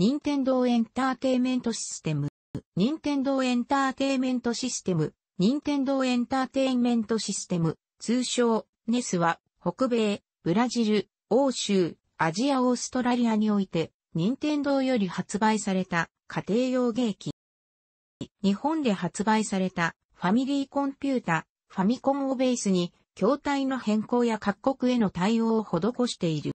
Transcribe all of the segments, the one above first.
任天堂エンターテイメントシステム、任天堂エンターテイメントシステム、任天堂エンターテイメントシステム、通称、ネスは、北米、ブラジル、欧州、アジアオーストラリアにおいて、任天堂より発売された家庭用ゲー機。日本で発売されたファミリーコンピュータ、ファミコンをベースに、筐体の変更や各国への対応を施している。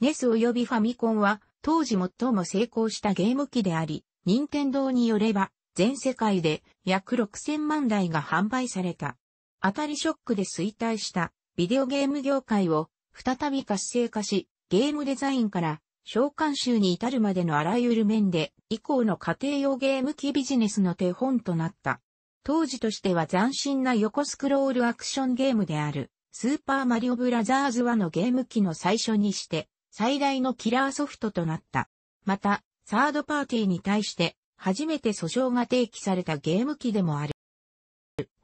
ネス及びファミコンは、当時最も成功したゲーム機であり、任天堂によれば、全世界で約6000万台が販売された。当たりショックで衰退したビデオゲーム業界を再び活性化し、ゲームデザインから召喚集に至るまでのあらゆる面で以降の家庭用ゲーム機ビジネスの手本となった。当時としては斬新な横スクロールアクションゲームであるスーパーマリオブラザーズ1のゲーム機の最初にして最大のキラーソフトとなった。また、サードパーティーに対して初めて訴訟が提起されたゲーム機でもある。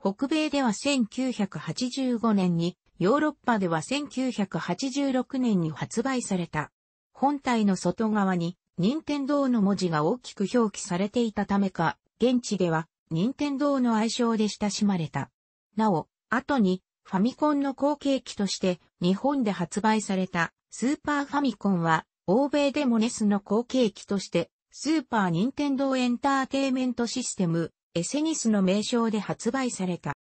北米では1985年に、ヨーロッパでは1986年に発売された。本体の外側に、任天堂の文字が大きく表記されていたためか、現地では、任天堂の愛称で親しまれた。なお、後に、ファミコンの後継機として、日本で発売された、スーパーファミコンは、欧米でもネスの後継機として、スーパー・ニンテンドー・エンターテイメント・システム、エセニスの名称で発売された。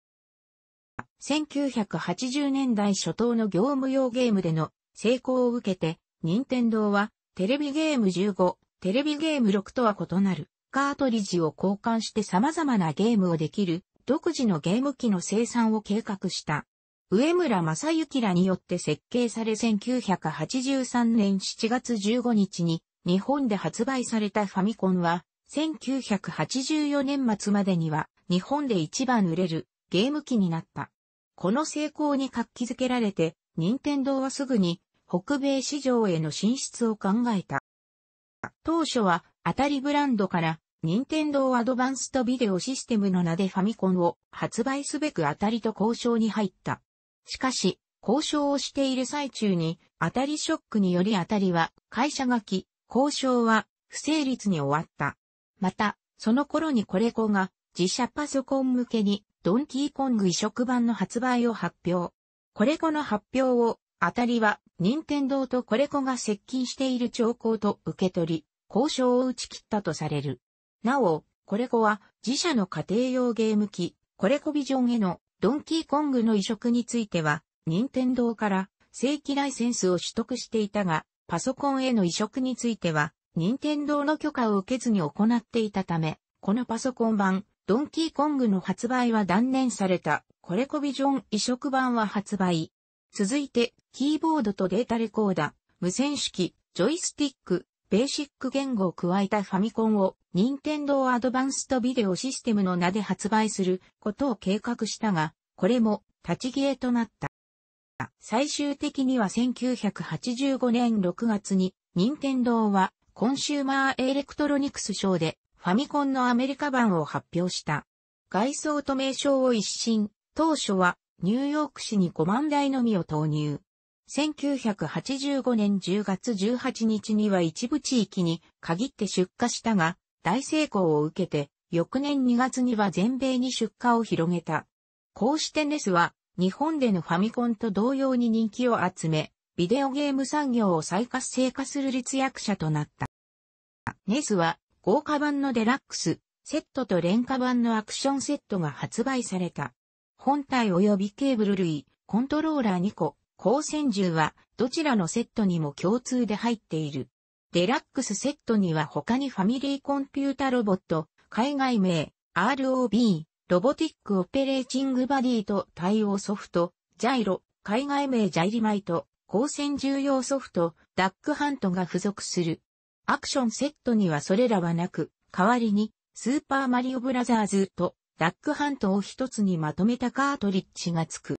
1980年代初頭の業務用ゲームでの成功を受けて、任天堂はテレビゲーム15、テレビゲーム6とは異なるカートリッジを交換して様々なゲームをできる独自のゲーム機の生産を計画した。上村正幸らによって設計され1983年7月15日に日本で発売されたファミコンは1984年末までには日本で一番売れるゲーム機になった。この成功に活気づけられて、任天堂はすぐに北米市場への進出を考えた。当初は当たりブランドから任天堂アドバンストビデオシステムの名でファミコンを発売すべく当たりと交渉に入った。しかし、交渉をしている最中に、当たりショックにより当たりは会社がき、交渉は不成立に終わった。また、その頃にコレコが自社パソコン向けにドンキーコング移植版の発売を発表。コレコの発表を、当たりは、任天堂とコレコが接近している兆候と受け取り、交渉を打ち切ったとされる。なお、コレコは自社の家庭用ゲーム機、コレコビジョンへのドンキーコングの移植については、任天堂から正規ライセンスを取得していたが、パソコンへの移植については、任天堂の許可を受けずに行っていたため、このパソコン版、ドンキーコングの発売は断念された、コレコビジョン移植版は発売。続いて、キーボードとデータレコーダ、無線式、ジョイスティック、ベーシック言語を加えたファミコンを、任天堂アドバンストビデオシステムの名で発売することを計画したが、これも立ち消えとなった。最終的には1985年6月に、任天堂はコンシューマーエレクトロニクス賞でファミコンのアメリカ版を発表した。外装と名称を一新、当初はニューヨーク市に5万台のみを投入。1985年10月18日には一部地域に限って出荷したが、大成功を受けて、翌年2月には全米に出荷を広げた。こうしてネスは、日本でのファミコンと同様に人気を集め、ビデオゲーム産業を再活性化する立役者となった。ネスは、豪華版のデラックス、セットと廉価版のアクションセットが発売された。本体及びケーブル類、コントローラー2個、光線銃はどちらのセットにも共通で入っている。デラックスセットには他にファミリーコンピュータロボット、海外名、ROB、ロボティックオペレーチングバディと対応ソフト、ジャイロ、海外名ジャイリマイト、光線重要ソフト、ダックハントが付属する。アクションセットにはそれらはなく、代わりに、スーパーマリオブラザーズとダックハントを一つにまとめたカートリッジが付く。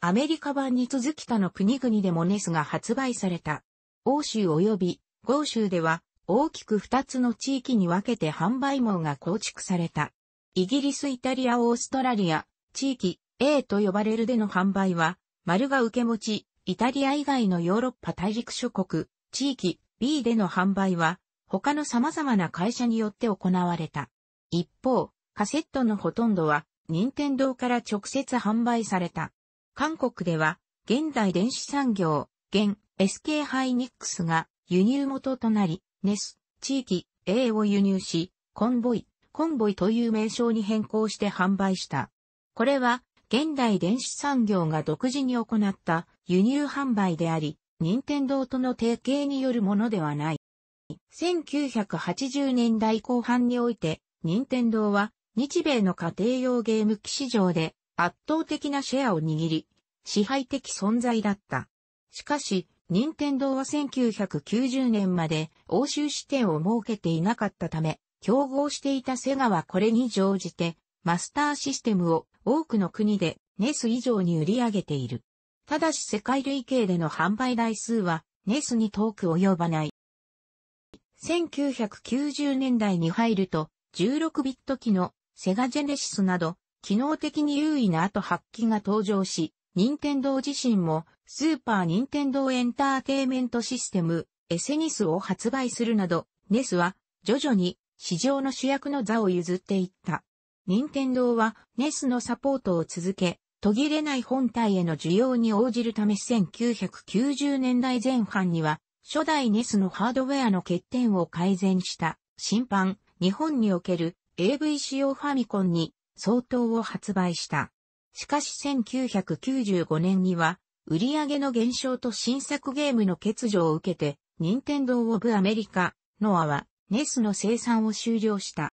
アメリカ版に続き他の国々でもネスが発売された。欧州及び豪州では大きく2つの地域に分けて販売網が構築された。イギリス、イタリア、オーストラリア、地域 A と呼ばれるでの販売は、丸が受け持ち、イタリア以外のヨーロッパ大陸諸国、地域 B での販売は、他の様々な会社によって行われた。一方、カセットのほとんどは、任天堂から直接販売された。韓国では、現代電子産業、現 SK ハイニックスが輸入元となり、ネス、地域、A を輸入し、コンボイ、コンボイという名称に変更して販売した。これは、現代電子産業が独自に行った輸入販売であり、任天堂との提携によるものではない。1980年代後半において、任天堂は日米の家庭用ゲーム機市場で圧倒的なシェアを握り、支配的存在だった。しかし、任天堂は1990年まで欧州支店を設けていなかったため、競合していたセガはこれに乗じて、マスターシステムを多くの国でネス以上に売り上げている。ただし世界累計での販売台数はネスに遠く及ばない。1990年代に入ると16ビット機のセガジェネシスなど機能的に優位な後発揮が登場し、任天堂自身もスーパー任天堂エンターテイメントシステム、エセニスを発売するなど、ネスは徐々に市場の主役の座を譲っていった。任天堂はネスのサポートを続け、途切れない本体への需要に応じるため1990年代前半には、初代ネスのハードウェアの欠点を改善した、審判、日本における AV 仕様ファミコンに相当を発売した。しかし1995年には、売上の減少と新作ゲームの欠如を受けて、任天堂オブアメリカ、ノアは、ネスの生産を終了した。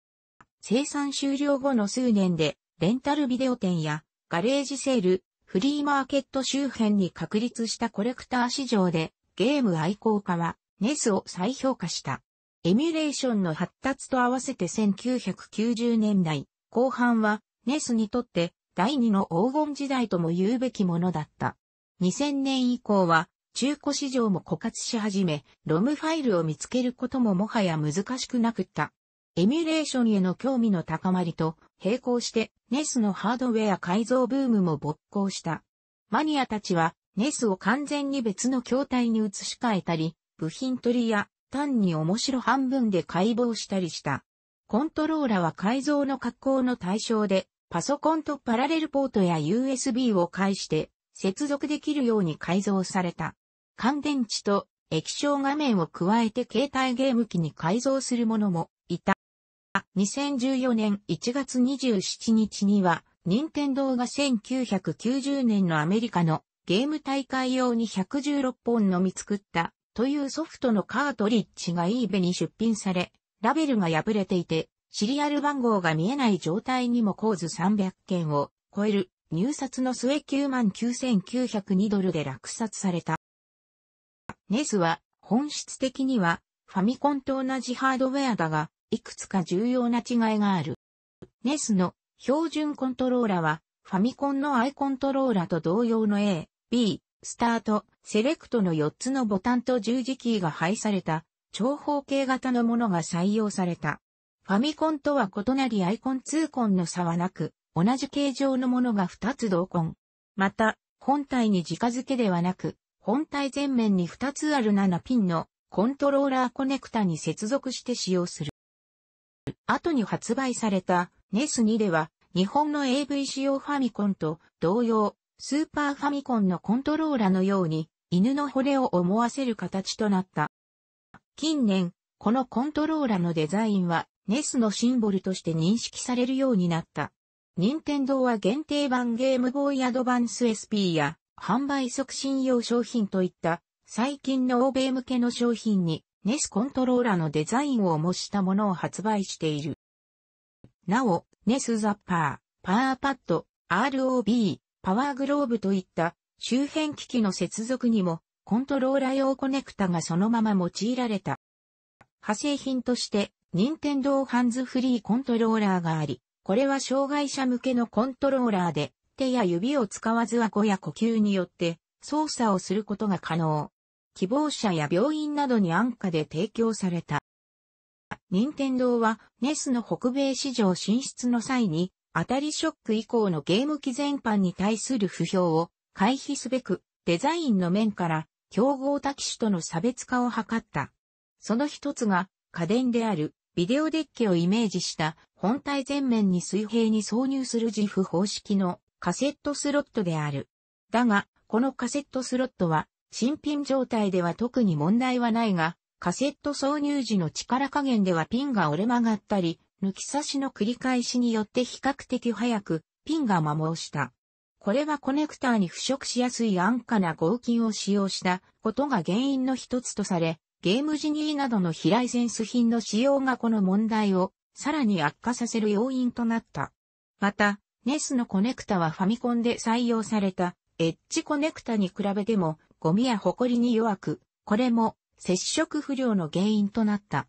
生産終了後の数年で、レンタルビデオ店や、ガレージセール、フリーマーケット周辺に確立したコレクター市場で、ゲーム愛好家は、ネスを再評価した。エミュレーションの発達と合わせて1990年代、後半はネスにとって第二の黄金時代とも言うべきものだった。2000年以降は中古市場も枯渇し始め、ロムファイルを見つけることももはや難しくなくった。エミュレーションへの興味の高まりと並行してネスのハードウェア改造ブームも勃興した。マニアたちはネスを完全に別の筐体に移し替えたり、部品取りや単に面白半分で解剖したりした。コントローラは改造の格好の対象で、パソコンとパラレルポートや USB を介して接続できるように改造された。乾電池と液晶画面を加えて携帯ゲーム機に改造するものもいた。2014年1月27日には、任天堂が1990年のアメリカのゲーム大会用に116本のみ作ったというソフトのカートリッジが e ーベに出品され、ラベルが破れていて、シリアル番号が見えない状態にも構図300件を超える入札の末99,902ドルで落札された。ネスは本質的にはファミコンと同じハードウェアだが、いくつか重要な違いがある。ネスの標準コントローラはファミコンのアイコントローラと同様の A、B、スタート、セレクトの4つのボタンと十字キーが配された長方形型のものが採用された。ファミコンとは異なりアイコン2コンの差はなく、同じ形状のものが2つ同コン。また、本体に直付けではなく、本体前面に2つある7ピンのコントローラーコネクタに接続して使用する。後に発売された NES2 では、日本の AV 仕様ファミコンと同様、スーパーファミコンのコントローラのように、犬の骨を思わせる形となった。近年、このコントローラのデザインは、ネスのシンボルとして認識されるようになった。任天堂は限定版ゲームボーイアドバンス SP や、販売促進用商品といった、最近の欧米向けの商品に、ネスコントローラのデザインを模したものを発売している。なお、ネスザッパー、パワーパッド、ROB、パワーグローブといった周辺機器の接続にもコントローラ用コネクタがそのまま用いられた。派生品として、任天堂ハンズフリーコントローラーがあり、これは障害者向けのコントローラーで、手や指を使わず顎や呼吸によって操作をすることが可能。希望者や病院などに安価で提供された。任天堂は、ネスの北米市場進出の際に、当たりショック以降のゲーム機全般に対する不評を回避すべく、デザインの面から競合他機種との差別化を図った。その一つが家電であるビデオデッキをイメージした本体前面に水平に挿入する自負方式のカセットスロットである。だが、このカセットスロットは新品状態では特に問題はないが、カセット挿入時の力加減ではピンが折れ曲がったり、抜き差しの繰り返しによって比較的早くピンが摩耗した。これはコネクターに腐食しやすい安価な合金を使用したことが原因の一つとされ、ゲームジニーなどの非ライセンス品の使用がこの問題をさらに悪化させる要因となった。また、ネスのコネクタはファミコンで採用されたエッジコネクタに比べてもゴミやホコリに弱く、これも接触不良の原因となった。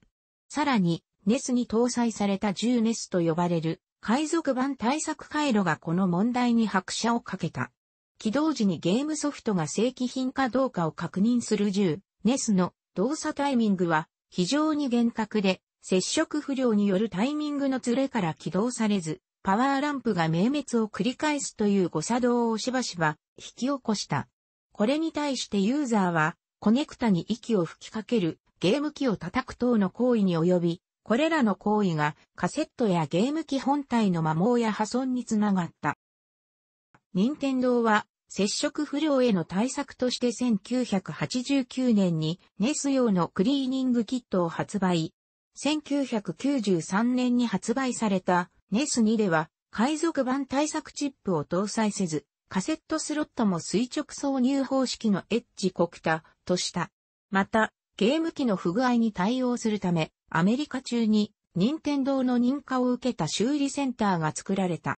さらに、ネスに搭載された10ネスと呼ばれる海賊版対策回路がこの問題に拍車をかけた。起動時にゲームソフトが正規品かどうかを確認する銃、ネスの動作タイミングは非常に厳格で、接触不良によるタイミングのズレから起動されず、パワーランプが明滅を繰り返すという誤作動をしばしば引き起こした。これに対してユーザーは、コネクタに息を吹きかける、ゲーム機を叩く等の行為に及び、これらの行為がカセットやゲーム機本体の摩耗や破損につながった。任天堂は接触不良への対策として1989年にネス用のクリーニングキットを発売。1993年に発売されたネス2では海賊版対策チップを搭載せず、カセットスロットも垂直挿入方式のエッジ国タとした。また、ゲーム機の不具合に対応するため、アメリカ中に、任天堂の認可を受けた修理センターが作られた。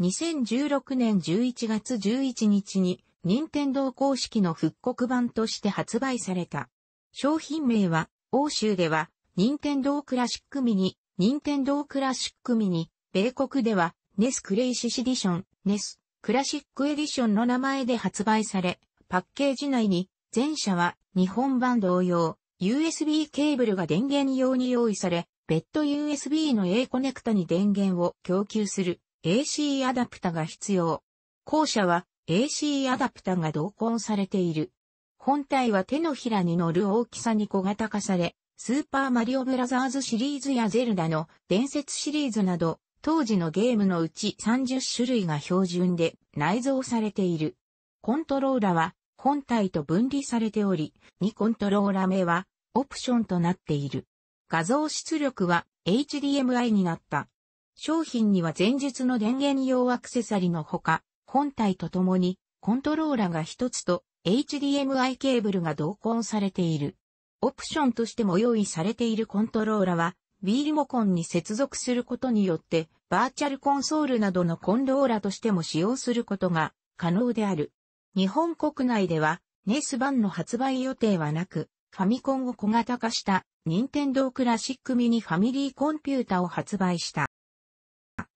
2016年11月11日に、任天堂公式の復刻版として発売された。商品名は、欧州では、任天堂クラシックミニ、任天堂クラシックミニ、米国では、ネスクレイシシディション、ネス、クラシックエディションの名前で発売され、パッケージ内に、前者は日本版同様、USB ケーブルが電源用に用意され、別途 USB の A コネクタに電源を供給する AC アダプタが必要。後者は AC アダプタが同梱されている。本体は手のひらに乗る大きさに小型化され、スーパーマリオブラザーズシリーズやゼルダの伝説シリーズなど、当時のゲームのうち30種類が標準で内蔵されている。コントローラは本体と分離されており、2コントローラ目はオプションとなっている。画像出力は HDMI になった。商品には前述の電源用アクセサリのほか、本体とともにコントローラが一つと HDMI ケーブルが同梱されている。オプションとしても用意されているコントローラは Wii リモコンに接続することによってバーチャルコンソールなどのコンローラとしても使用することが可能である。日本国内では NES 版の発売予定はなく、ファミコンを小型化した任天堂クラシックミニファミリーコンピュータを発売した。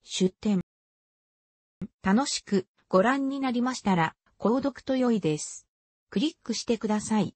出展。楽しくご覧になりましたら、購読と良いです。クリックしてください。